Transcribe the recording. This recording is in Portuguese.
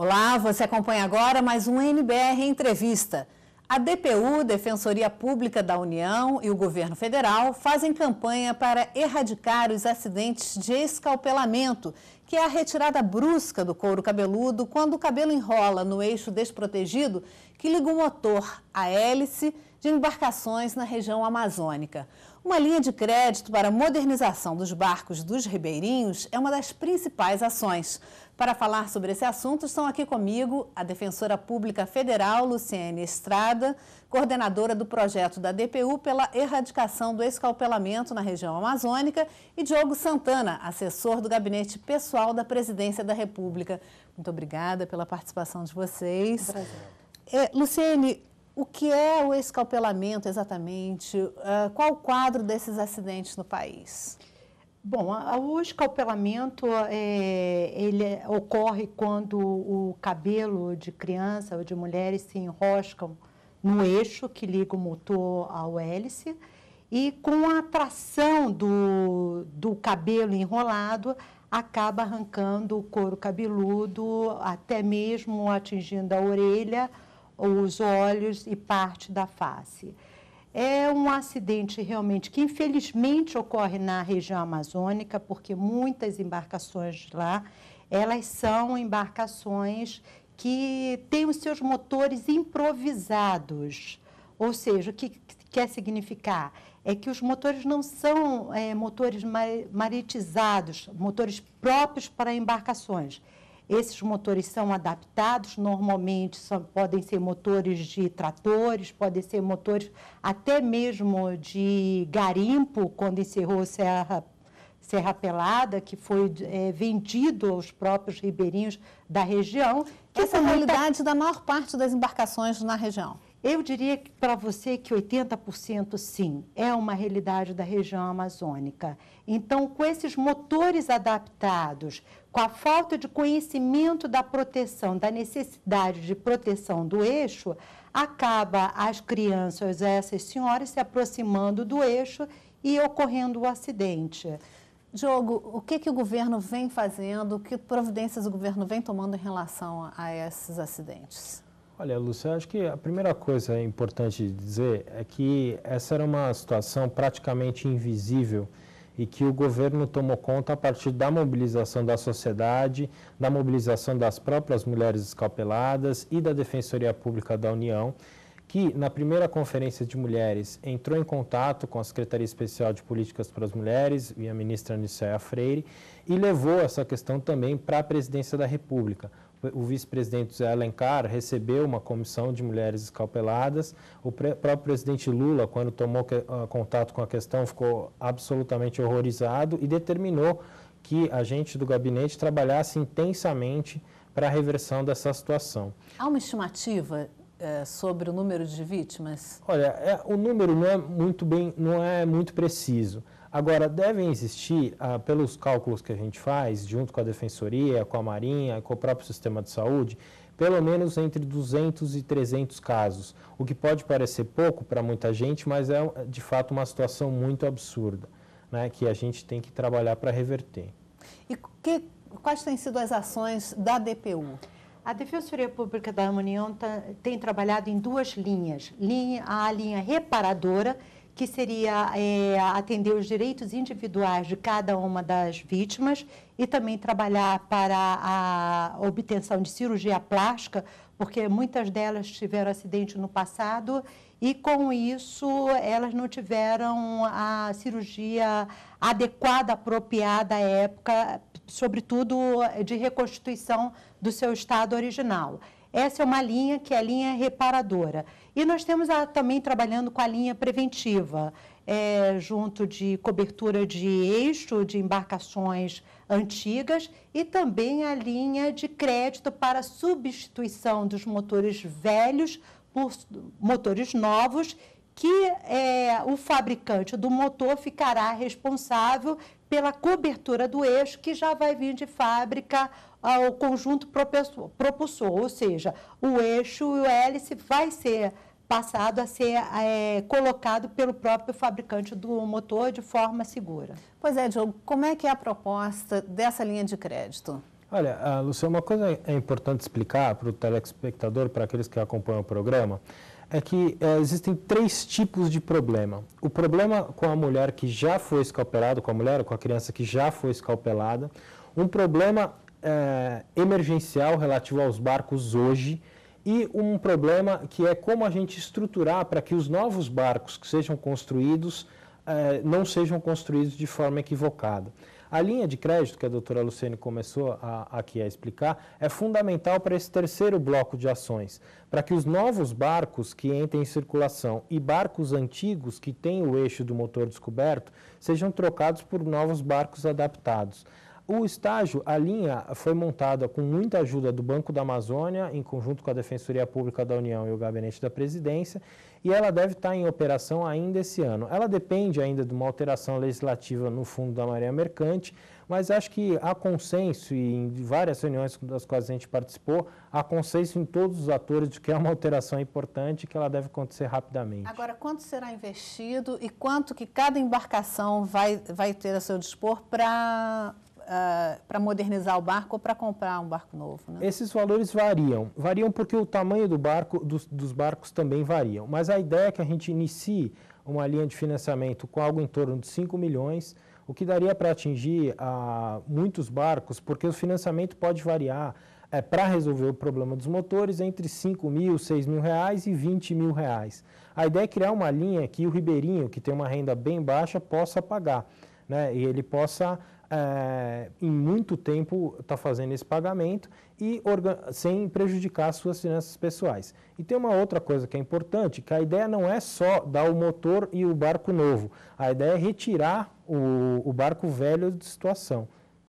Olá, você acompanha agora mais um NBR Entrevista. A DPU, Defensoria Pública da União e o governo federal fazem campanha para erradicar os acidentes de escalpelamento, que é a retirada brusca do couro cabeludo quando o cabelo enrola no eixo desprotegido que liga o motor à hélice de embarcações na região amazônica. Uma linha de crédito para a modernização dos barcos dos ribeirinhos é uma das principais ações. Para falar sobre esse assunto, estão aqui comigo a Defensora Pública Federal, Luciene Estrada, coordenadora do projeto da DPU pela erradicação do escalpelamento na região amazônica, e Diogo Santana, assessor do gabinete pessoal da Presidência da República. Muito obrigada pela participação de vocês. é, Luciene, o que é o escalpelamento exatamente? Uh, qual o quadro desses acidentes no país? Bom, o escalpelamento é, ele ocorre quando o cabelo de criança ou de mulheres se enroscam no eixo que liga o motor ao hélice e com a tração do, do cabelo enrolado acaba arrancando o couro cabeludo, até mesmo atingindo a orelha, os olhos e parte da face. É um acidente realmente que infelizmente ocorre na região amazônica, porque muitas embarcações lá, elas são embarcações que têm os seus motores improvisados. Ou seja, o que, quer significar? É que os motores não são é, motores maritizados, motores próprios para embarcações esses motores são adaptados, normalmente são, podem ser motores de tratores, podem ser motores até mesmo de garimpo, quando encerrou Serra, Serra Pelada, que foi é, vendido aos próprios ribeirinhos da região. Que Essa é a tá realidade da maior parte das embarcações na região. Eu diria para você que 80% sim, é uma realidade da região amazônica. Então, com esses motores adaptados, com a falta de conhecimento da proteção, da necessidade de proteção do eixo, acaba as crianças, essas senhoras, se aproximando do eixo e ocorrendo o acidente. Diogo, o que, que o governo vem fazendo, que providências o governo vem tomando em relação a esses acidentes? Olha, Lúcia, acho que a primeira coisa importante dizer é que essa era uma situação praticamente invisível e que o governo tomou conta a partir da mobilização da sociedade, da mobilização das próprias mulheres escapeladas e da Defensoria Pública da União que na primeira conferência de mulheres entrou em contato com a Secretaria Especial de Políticas para as Mulheres e a ministra Nicéia Freire e levou essa questão também para a presidência da República. O vice-presidente Zé Alencar recebeu uma comissão de mulheres escalpeladas. O próprio presidente Lula, quando tomou ah, contato com a questão, ficou absolutamente horrorizado e determinou que a gente do gabinete trabalhasse intensamente para a reversão dessa situação. Há uma estimativa é, sobre o número de vítimas? Olha, é, o número não é muito bem, não é muito preciso. Agora, devem existir, ah, pelos cálculos que a gente faz, junto com a Defensoria, com a Marinha, com o próprio sistema de saúde, pelo menos entre 200 e 300 casos. O que pode parecer pouco para muita gente, mas é de fato uma situação muito absurda, né, que a gente tem que trabalhar para reverter. E que, quais têm sido as ações da DPU? A Defensoria Pública da União tá, tem trabalhado em duas linhas. Linha, a linha reparadora, que seria é, atender os direitos individuais de cada uma das vítimas e também trabalhar para a obtenção de cirurgia plástica, porque muitas delas tiveram acidente no passado e com isso elas não tiveram a cirurgia adequada, apropriada à época sobretudo eh, de reconstituição do seu estado original. Essa é uma linha que é a linha reparadora. E nós temos a, também trabalhando com a linha preventiva, é, junto de cobertura de eixo de embarcações antigas e também a linha de crédito para substituição dos motores velhos por motores novos que é, o fabricante do motor ficará responsável pela cobertura do eixo que já vai vir de fábrica ao conjunto propulsor, ou seja, o eixo e o hélice vai ser passado a ser é, colocado pelo próprio fabricante do motor de forma segura. Pois é, Diogo, como é que é a proposta dessa linha de crédito? Olha, ah, Luciana, uma coisa é importante explicar para o telespectador, para aqueles que acompanham o programa, é que é, existem três tipos de problema. O problema com a mulher que já foi escalpelada, com a mulher ou com a criança que já foi escalpelada, um problema é, emergencial relativo aos barcos hoje e um problema que é como a gente estruturar para que os novos barcos que sejam construídos eh, não sejam construídos de forma equivocada. A linha de crédito que a doutora Luciene começou a, aqui a explicar é fundamental para esse terceiro bloco de ações, para que os novos barcos que entrem em circulação e barcos antigos que têm o eixo do motor descoberto sejam trocados por novos barcos adaptados. O estágio, a linha foi montada com muita ajuda do Banco da Amazônia, em conjunto com a Defensoria Pública da União e o Gabinete da Presidência, e ela deve estar em operação ainda esse ano. Ela depende ainda de uma alteração legislativa no fundo da Maré Mercante, mas acho que há consenso, e em várias reuniões das quais a gente participou, há consenso em todos os atores de que é uma alteração importante e que ela deve acontecer rapidamente. Agora, quanto será investido e quanto que cada embarcação vai, vai ter a seu dispor para uh, ah, para modernizar o barco ou para comprar um barco novo? Né? Esses valores variam. Variam porque o tamanho do barco, dos, dos barcos também variam. Mas a ideia é que a gente inicie uma linha de financiamento com algo em torno de 5 milhões, o que daria para atingir ah, muitos barcos, porque o financiamento pode variar é, eh, para resolver o problema dos motores entre 5 mil, 6 mil reais e 20 mil reais. A ideia é criar uma linha que o ribeirinho, que tem uma renda bem baixa, possa pagar. Né, e ele possa é, em muito tempo está fazendo esse pagamento e sem prejudicar suas finanças pessoais. E tem uma outra coisa que é importante, que a ideia não é só dar o motor e o barco novo. A ideia é retirar o, o barco velho de situação.